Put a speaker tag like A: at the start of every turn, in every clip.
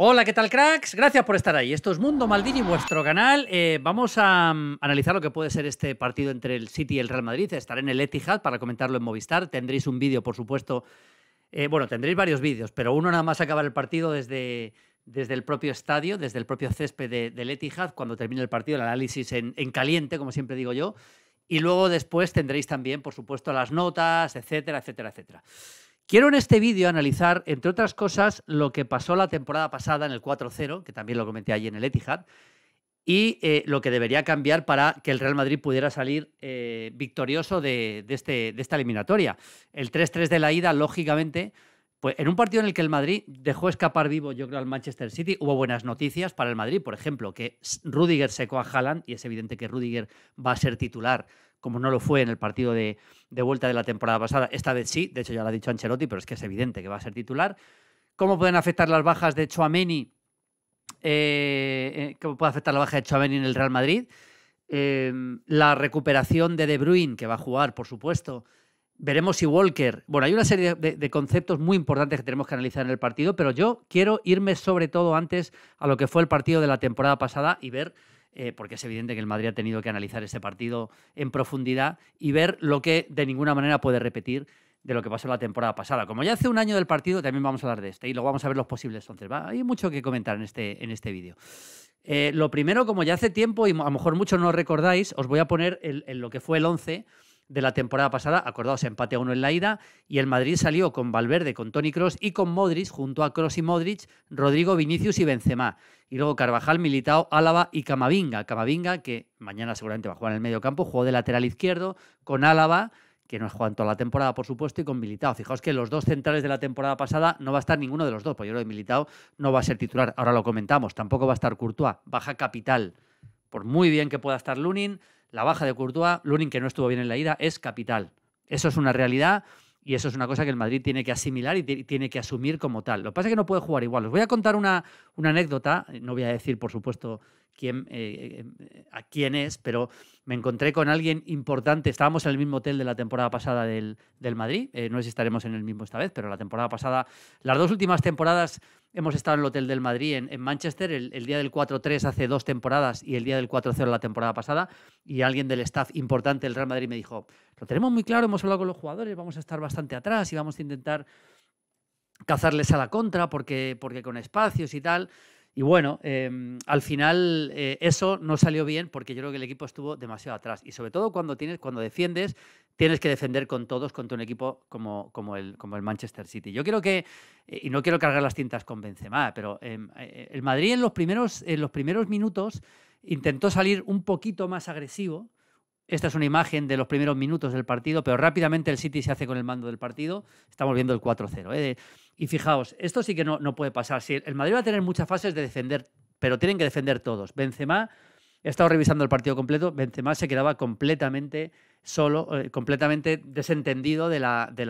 A: Hola, ¿qué tal, cracks? Gracias por estar ahí. Esto es Mundo Maldini, vuestro canal. Eh, vamos a mm, analizar lo que puede ser este partido entre el City y el Real Madrid. Estaré en el Etihad para comentarlo en Movistar. Tendréis un vídeo, por supuesto. Eh, bueno, tendréis varios vídeos, pero uno nada más acabar el partido desde, desde el propio estadio, desde el propio césped del Etihad, cuando termine el partido, el análisis en, en caliente, como siempre digo yo. Y luego después tendréis también, por supuesto, las notas, etcétera, etcétera, etcétera. Quiero en este vídeo analizar, entre otras cosas, lo que pasó la temporada pasada en el 4-0, que también lo comenté allí en el Etihad, y eh, lo que debería cambiar para que el Real Madrid pudiera salir eh, victorioso este, de, esta eliminatoria. El 3-3 de la ida, lógicamente, pues en un partido en el que el Madrid dejó escapar vivo, yo creo, al Manchester City, hubo buenas noticias para el Madrid, por ejemplo, que Rudiger secó a Haaland, y es evidente que Rudiger va a ser titular como no lo fue en el partido de, vuelta de la temporada pasada. Esta vez sí, de hecho ya lo ha dicho Ancelotti, pero es que es evidente que va a ser titular. ¿Cómo pueden afectar las bajas de Chouameni? Eh, eh, ¿Cómo puede afectar la baja de en el Real Madrid? Em, la recuperación de De Bruyne, que va a jugar, por supuesto. Veremos si Walker. Bueno, hay una serie de, conceptos muy importantes que tenemos que analizar en el partido, pero yo quiero irme sobre todo antes a lo que fue el partido de la temporada pasada y ver eh, porque es evidente que el Madrid ha tenido que analizar este partido en profundidad y ver lo que de ninguna manera puede repetir de lo que pasó la temporada pasada. Como ya hace un año del partido, también vamos a hablar de este y luego vamos a ver los posibles once. Hay mucho que comentar en este, en este vídeo. Eh, lo primero, como ya hace tiempo y a lo mejor muchos no recordáis, os voy a poner en lo que fue el 11 de la temporada pasada. Acordaos, empate a uno en la ida. Y el Madrid salió con Valverde, con Tony Cross y con Modric, junto a Cross y Modric, Rodrigo Vinicius y Benzema. Y luego Carvajal, Militao, Álava y Camavinga. Camavinga, que mañana seguramente va a jugar en el medio campo, jugó de lateral izquierdo con Álava que no es jugado en toda la temporada, por supuesto, y con Militao. Fijaos que los dos centrales de la temporada pasada no va a estar ninguno de los dos, porque yo creo que Militao no va a ser titular. Ahora lo comentamos, tampoco va a estar Courtois, baja capital. Por muy bien que pueda estar Lunin, la baja de Courtois, Lunin que no estuvo bien en la ida, es capital. Eso es una realidad y eso es una cosa que el Madrid tiene que asimilar y tiene que asumir como tal. Lo que pasa es que no puede jugar igual. Os voy a contar una, una anécdota, no voy a decir, por supuesto, quién, eh, eh, a quién es, pero me encontré con alguien importante. Estábamos en el mismo hotel de la temporada pasada del, del Madrid. Eh, no sé si estaremos en el mismo esta vez, pero la temporada pasada, las dos últimas temporadas hemos estado en el hotel del Madrid en, en Manchester, el, día del 4-3 hace dos temporadas y el día del 4-0 la temporada pasada. Y alguien del staff importante del Real Madrid me dijo, lo tenemos muy claro, hemos hablado con los jugadores, vamos a estar bastante atrás y vamos a intentar cazarles a la contra porque, porque con espacios y tal. Y bueno, em, al final eh, eso no salió bien porque yo creo que el equipo estuvo demasiado atrás. Y sobre todo cuando, tienes, cuando defiendes, tienes que defender con todos contra un equipo como, como, el, como el Manchester City. Yo creo que, eh, y no quiero cargar las tintas con Benzema, pero em, eh, el Madrid en los primeros, en los primeros minutos intentó salir un poquito más agresivo esta es una imagen de los primeros minutos del partido, pero rápidamente el City se hace con el mando del partido. Estamos viendo el 4-0. ¿eh? Y fijaos, esto sí que no, no puede pasar. Si el Madrid va a tener muchas fases de defender, pero tienen que defender todos. Benzema, he estado revisando el partido completo, Benzema se quedaba completamente solo, eh, completamente desentendido de la, de,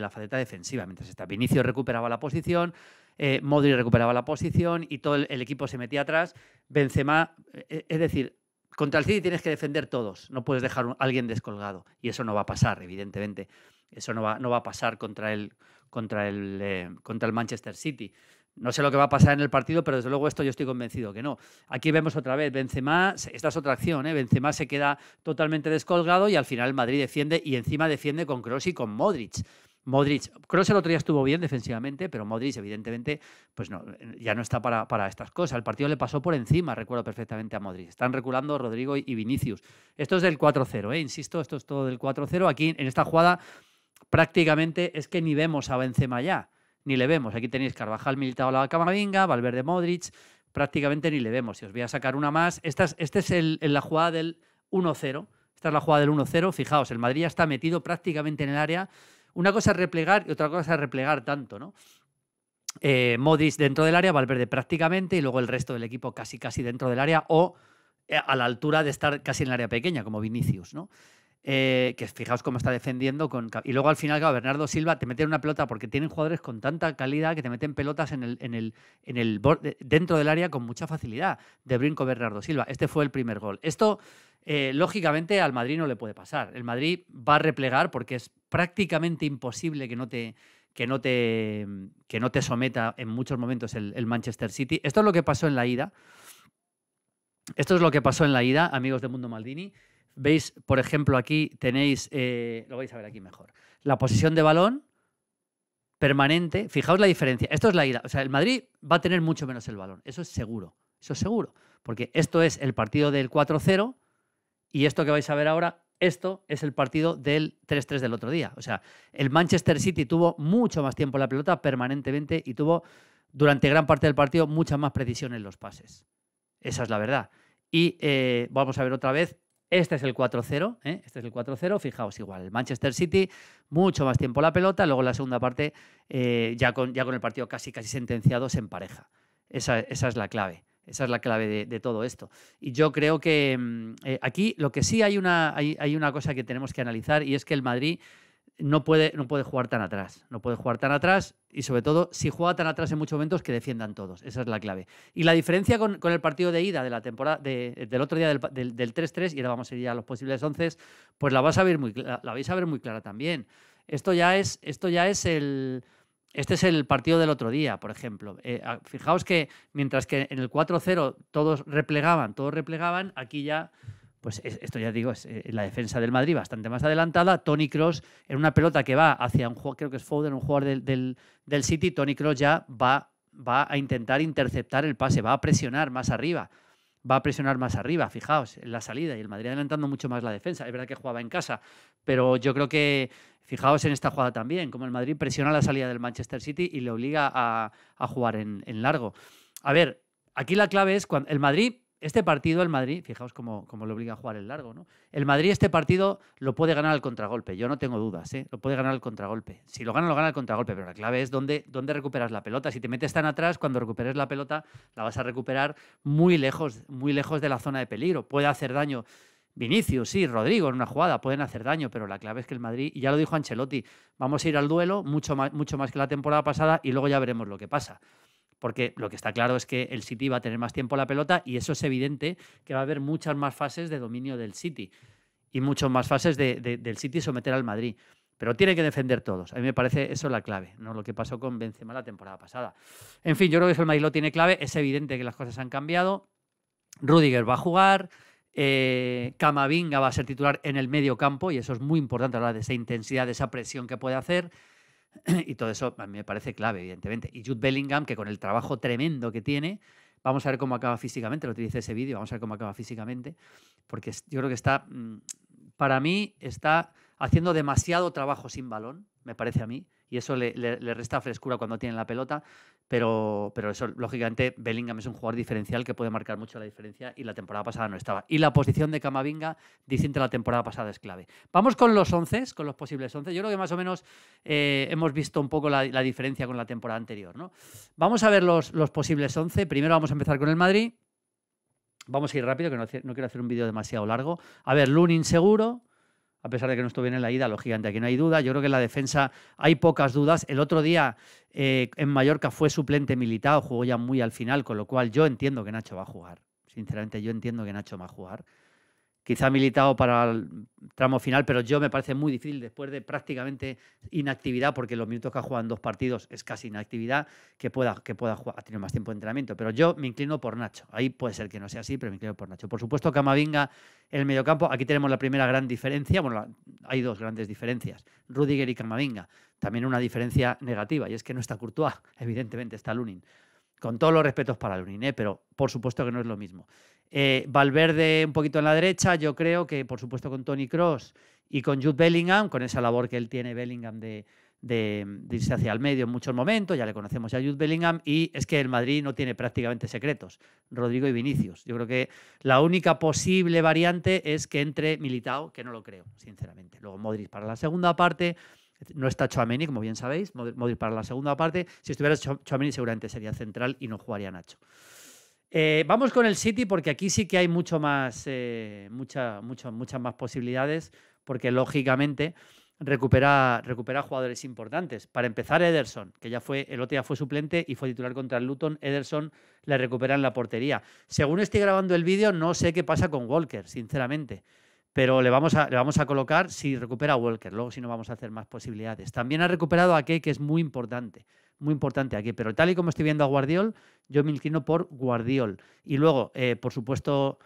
A: la, faceta defensiva. Mientras está Vinicio recuperaba la posición, eh, Modri recuperaba la posición y todo el, el equipo se metía atrás. Benzema, es decir, contra el City tienes que defender todos, no puedes dejar a alguien descolgado. Y eso no va a pasar, evidentemente. Eso no va, no va a pasar contra el, contra, el, eh, contra el Manchester City. No sé lo que va a pasar en el partido, pero desde luego esto yo estoy convencido que no. Aquí vemos otra vez, Benzema, esta es otra acción, ¿eh? Benzema se queda totalmente descolgado y al final Madrid defiende y encima defiende con Kroos y con Modric. Modric, que el otro día estuvo bien defensivamente, pero Modric evidentemente pues no, ya no está para, estas cosas. El partido le pasó por encima, recuerdo perfectamente a Modric. Están reculando Rodrigo y Vinicius. Esto es del 4-0, ¿eh? insisto, esto es todo del 4-0. Aquí en esta jugada prácticamente es que ni vemos a Benzema ya, ni le vemos. Aquí tenéis Carvajal, militado la Camavinga, Valverde, Modric, prácticamente ni le vemos. Y os voy a sacar una más. Esta es, este el, la jugada del 1-0. Esta es la jugada del 1-0. Fijaos, el Madrid ya está metido prácticamente en el área una cosa es replegar y otra cosa es replegar tanto, ¿no? Eh, Modis dentro del área, Valverde prácticamente, y luego el resto del equipo casi casi dentro del área o eh, a la altura de estar casi en el área pequeña, como Vinicius, ¿no? Eh, que fijaos cómo está defendiendo. Con, y luego al final, Bernardo Silva te mete una pelota porque tienen jugadores con tanta calidad que te meten pelotas en el, en el, dentro del área con mucha facilidad. De brinco Bernardo Silva. Este fue el primer gol. Esto, eh, lógicamente, al Madrid no le puede pasar. El Madrid va a replegar porque es prácticamente imposible que no te. Que no, te, que no te someta en muchos momentos el Manchester City. Esto es lo que pasó en la ida. Esto es lo que pasó en la ida, amigos de Mundo Maldini. Veis, por ejemplo, aquí tenéis, eh, lo vais a ver aquí mejor, la posición de balón permanente. Fijaos la diferencia. Esto es la ida. O sea, el Madrid va a tener mucho menos el balón. Eso es seguro. Eso es seguro. Porque esto es el partido del 4-0 y esto que vais a ver ahora, esto es el partido del 3-3 del otro día. O sea, el Manchester City tuvo mucho más tiempo en la pelota permanentemente y tuvo durante gran parte del partido mucha más precisión en los pases. Esa es la verdad. Y eh, vamos a ver otra vez este es el 4-0, ¿eh? este es el 4-0, fijaos igual, Manchester City, mucho más tiempo la pelota, luego la segunda parte, eh, ya, con, ya con el partido casi, casi sentenciado, se empareja. Esa, es la clave, esa es la clave de, todo esto. Y yo creo que mm, eh, aquí lo que sí hay una, hay una cosa que tenemos que analizar y es que el Madrid no puede, no puede jugar tan atrás. No puede jugar tan atrás y sobre todo, si juega tan atrás en muchos momentos, que defiendan todos. Esa es la clave. Y la diferencia con, el partido de ida de la temporada, del otro día del 3-3, y ahora vamos a ir a los posibles 11, pues la, vas a ver muy, la, vais a ver muy clara también. Esto ya es, esto ya es el... Este es el partido del otro día, por ejemplo. Eh, ah, fijaos que mientras que en el 4-0 todos replegaban, todos replegaban, aquí ya pues esto ya digo, es eh, la defensa del Madrid bastante más adelantada. Tony Cross en una pelota que va hacia un jugador, creo que es Foden, un jugador del, City, Tony Cross ya va, va, a intentar interceptar el pase, va a presionar más arriba. Va a presionar más arriba, fijaos, en la salida y el Madrid adelantando mucho más la defensa. Es verdad que jugaba en casa, pero yo creo que, fijaos en esta jugada también, como el Madrid presiona la salida del Manchester City y le obliga a, jugar en, en largo. A ver, aquí la clave es cuando el Madrid este partido, el Madrid, fijaos cómo, cómo lo obliga a jugar el largo, ¿no? El Madrid este partido lo puede ganar al contragolpe, yo no tengo dudas, ¿eh? Lo puede ganar al contragolpe. Si lo gana, lo gana al contragolpe, pero la clave es dónde, dónde recuperas la pelota. Si te metes tan atrás, cuando recuperes la pelota, la vas a recuperar muy lejos, muy lejos de la zona de peligro. Puede hacer daño Vinicius, sí, Rodrigo en una jugada pueden hacer daño, pero la clave es que el Madrid, y ya lo dijo Ancelotti, vamos a ir al duelo mucho más, mucho más que la temporada pasada y luego ya veremos lo que pasa porque lo que está claro es que el City va a tener más tiempo la pelota y eso es evidente que va a haber muchas más fases de dominio del City y muchas más fases del City someter al Madrid. Pero tiene que defender todos. A mí me parece eso la clave, no lo que pasó con Benzema la temporada pasada. En fin, yo creo que el Madrid lo tiene clave. Es evidente que las cosas han cambiado. Rudiger va a jugar. Eh, Camavinga va a ser titular en el medio campo y eso es muy importante hablar de esa intensidad, de esa presión que puede hacer. y todo eso me parece clave, evidentemente. Y Jude Bellingham, que con el trabajo tremendo que tiene, vamos a ver cómo acaba físicamente, lo utilice ese vídeo, vamos a ver cómo acaba físicamente, porque yo creo que está, mm, para mí, está haciendo demasiado trabajo sin balón, me parece a mí, y eso le, resta frescura cuando tiene la pelota, pero, pero eso, lógicamente, Bellingham es un jugador diferencial que puede marcar mucho la diferencia y la temporada pasada no estaba. Y la posición de Camavinga, distinta a la temporada pasada, es clave. Vamos con los 11, con los posibles 11. Yo creo que más o menos eh, hemos visto un poco la, diferencia con la temporada anterior. ¿no? Vamos a ver los, posibles 11. Primero vamos a empezar con el Madrid. Vamos a ir rápido, que no, no quiero hacer un vídeo demasiado largo. A ver, Lunin seguro a pesar de que no estuvo bien en la ida, lógicamente gigante, Aquí no hay duda. Yo creo que en la defensa hay pocas dudas. El otro día eh, en Mallorca fue suplente militar, jugó ya muy al final, con lo cual yo entiendo que Nacho va a jugar. Sinceramente, yo entiendo que Nacho va a jugar quizá ha militado para el tramo final, pero yo me parece muy difícil después de prácticamente inactividad, porque los minutos que ha jugado en dos partidos es casi inactividad, que pueda, que pueda jugar, más tiempo de entrenamiento. Pero yo me inclino por Nacho. Ahí puede ser que no sea así, pero me inclino por Nacho. Por supuesto, Camavinga en el mediocampo, aquí tenemos la primera gran diferencia. Bueno, hay dos grandes diferencias, Rudiger y Camavinga. También una diferencia negativa, y es que no está Courtois, evidentemente está Lunin con todos los respetos para Lunin, ¿eh? pero por supuesto que no es lo mismo. Eh, Valverde un poquito en la derecha, yo creo que, por supuesto, con Tony Cross y con Jude Bellingham, con esa labor que él tiene Bellingham de, irse hacia el medio en muchos momentos, ya le conocemos a Jude Bellingham, y es que el Madrid no tiene prácticamente secretos, Rodrigo y Vinicius. Yo creo que la única posible variante es que entre Militao, que no lo creo, sinceramente. Luego Modric para la segunda parte, no está Chouameni, como bien sabéis, Modric para la segunda parte. Si estuviera Chouameni seguramente sería central y no jugaría Nacho. Eh, vamos con el City porque aquí sí que hay mucho más, eh, muchas más posibilidades porque lógicamente recupera, recupera jugadores importantes. Para empezar, Ederson, que ya fue, el otro día fue suplente y fue titular contra el Luton. Ederson le recupera en la portería. Según estoy grabando el vídeo, no sé qué pasa con Walker, sinceramente. Pero le vamos, a, le vamos a colocar si recupera Walker, luego si no vamos a hacer más posibilidades. También ha recuperado a Key, que es muy importante muy importante aquí. Pero tal y como estoy viendo a Guardiol, yo me inclino por Guardiol. Y luego, eh, por supuesto,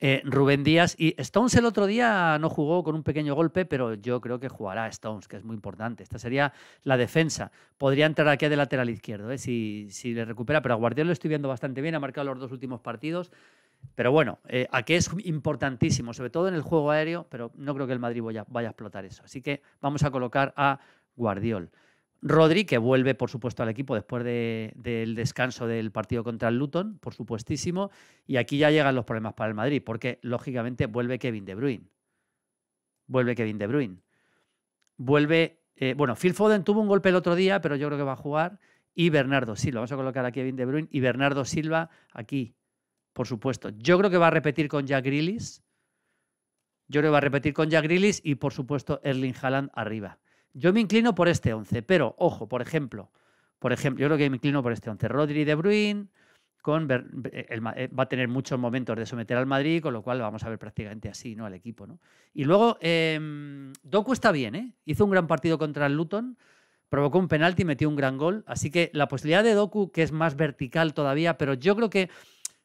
A: eh, Rubén Díaz. Y Stones el otro día no jugó con un pequeño golpe, pero yo creo que jugará Stones, que es muy importante. Esta sería la defensa. Podría entrar aquí de lateral izquierdo, eh, si, si, le recupera. Pero a Guardiol lo estoy viendo bastante bien, ha marcado los dos últimos partidos. Pero bueno, aquí es importantísimo, sobre todo en el juego aéreo, pero no creo que el Madrid vaya, vaya a explotar eso. Así que vamos a colocar a Guardiol. Rodri, que vuelve, por supuesto, al equipo después del descanso del partido contra el Luton, por supuestísimo. Y aquí ya llegan los problemas para el Madrid, porque lógicamente vuelve Kevin De Bruyne. Vuelve Kevin De Bruyne. Vuelve. Eh, bueno, Phil Foden tuvo un golpe el otro día, pero yo creo que va a jugar. Y Bernardo Silva. Vamos a colocar a Kevin De Bruyne y Bernardo Silva aquí, por supuesto. Yo creo que va a repetir con Jack Grealish. Yo creo que va a repetir con Jack Grealish y, por supuesto, Erling Haaland arriba. Yo me inclino por este 11, pero ojo, por ejemplo, por ejemplo, yo creo que me inclino por este 11. Rodri de Bruin con eh, eh, va a tener muchos momentos de someter al Madrid, con lo cual vamos a ver prácticamente así, ¿no? Al equipo, ¿no? Y luego, em, Doku está bien, ¿eh? Hizo un gran partido contra el Luton, provocó un penalti y metió un gran gol. Así que la posibilidad de Doku, que es más vertical todavía, pero yo creo que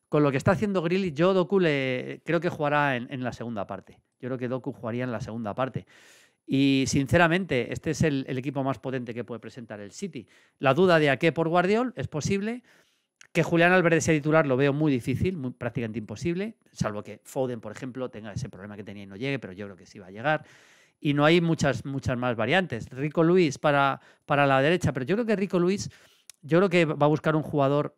A: con lo que está haciendo Grilly, yo Doku le creo que jugará en, en la segunda parte. Yo creo que Doku jugaría en la segunda parte. Y sinceramente, este es el, equipo más potente que puede presentar el City. La duda de a qué por Guardiol es posible. Que Julián Álvarez sea titular lo veo muy difícil, muy, prácticamente imposible, salvo que Foden, por ejemplo, tenga ese problema que tenía y no llegue, pero yo creo que sí va a llegar. Y no hay muchas, muchas más variantes. Rico Luis para, para la derecha, pero yo creo que Rico Luis, yo creo que va a buscar un jugador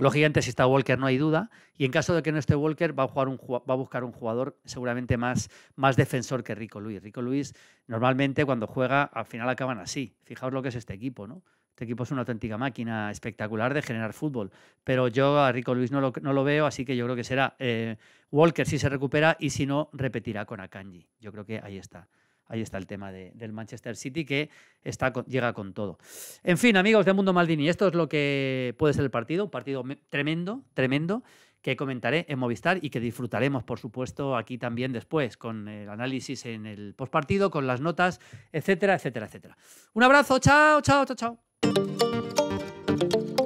A: Lógicamente, si está Walker, no hay duda. Y en caso de que no esté Walker, va a, jugar un, va a buscar un jugador seguramente más, más defensor que Rico Luis. Rico Luis, normalmente cuando juega, al final acaban así. Fijaos lo que es este equipo, ¿no? Este equipo es una auténtica máquina espectacular de generar fútbol. Pero yo a Rico Luis no lo, veo, así que yo creo que será eh, Walker si se recupera y si no, repetirá con Akanji. Yo creo que ahí está ahí está el tema del Manchester City que está, llega con todo. En fin, amigos de Mundo Maldini, esto es lo que puede ser el partido, un partido tremendo, tremendo, que comentaré en Movistar y que disfrutaremos, por supuesto, aquí también después, con el análisis en el postpartido, con las notas, etcétera, etcétera, etcétera. Un abrazo, chao, chao, chao, chao.